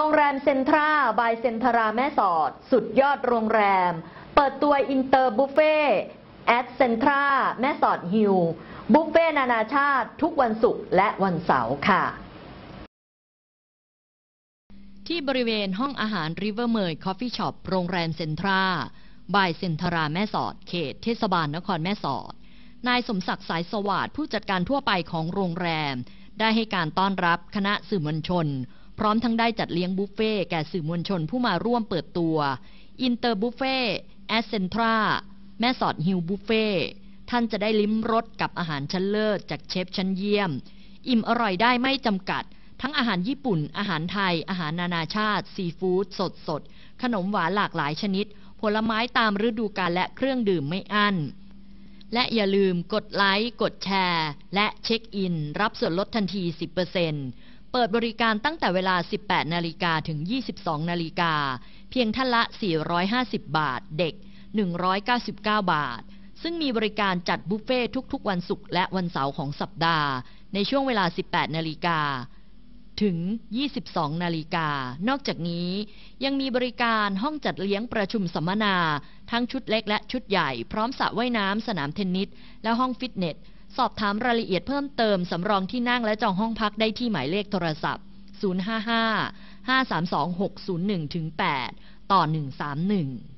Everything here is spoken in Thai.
โรงแรมเซ็นทราบายเซ็นทราแม่สอด สุดยอดโรงแรม เปิดตัวอินเตอร์บุฟเฟ่แอดเซ็นทรา แม่สอดฮิลบุฟเฟ่นานาชาติ ทุกวันศุกร์และวันเสาร์ค่ะ ที่บริเวณห้องอาหารริเวอร์เมย์คอฟฟี่ช็อปโรงแรมเซ็นทราบายเซ็นทราแม่สอด เขต เทศบาลนครแม่สอด นายสมศักดิ์สายสวัสดิ์ผู้จัดการทั่วไปของโรงแรม ได้ให้การต้อนรับคณะสื่อมวลชนพร้อมทั้งได้จัดเลี้ยงบุฟเฟ่แก่สื่อมวลชนผู้มาร่วมเปิดตัว อินเตอร์บุฟเฟ่แอสเซนทรา แม่สอดฮิลบุฟเฟ่ท่านจะได้ลิ้มรสกับอาหารชั้นเลิศจากเชฟชั้นเยี่ยม อิ่มอร่อยได้ไม่จำกัด ทั้งอาหารญี่ปุ่น อาหารไทยอาหารนานาชาติซีฟู้ดสดสดขนมหวานหลากหลายชนิด ผลไม้ตามฤดูกาลและเครื่องดื่มไม่อั้นและอย่าลืมกดไลค์กดแชร์ และเช็คอิน รับส่วนลดทันที 10%เปิดบริการตั้งแต่เวลา 18 นาฬิกา ถึง 22 นาฬิกา เพียงท่านละ 450 บาท เด็ก 199 บาท ซึ่งมีบริการจัดบุฟเฟ่ทุกๆ วันศุกร์และวันเสาร์ของสัปดาห์ ในช่วงเวลา 18 นาฬิกา ถึง 22 นาฬิกา นอกจากนี้ ยังมีบริการห้องจัดเลี้ยงประชุมสัมมนา ทั้งชุดเล็กและชุดใหญ่ พร้อมสระว่ายน้ำ สนามเทนนิสและห้องฟิตเนสสอบถามรายละเอียดเพิ่มเติมสำรองที่นั่งและจองห้องพักได้ที่หมายเลขโทรศัพท์ 055 532 601 8 ต่อ 131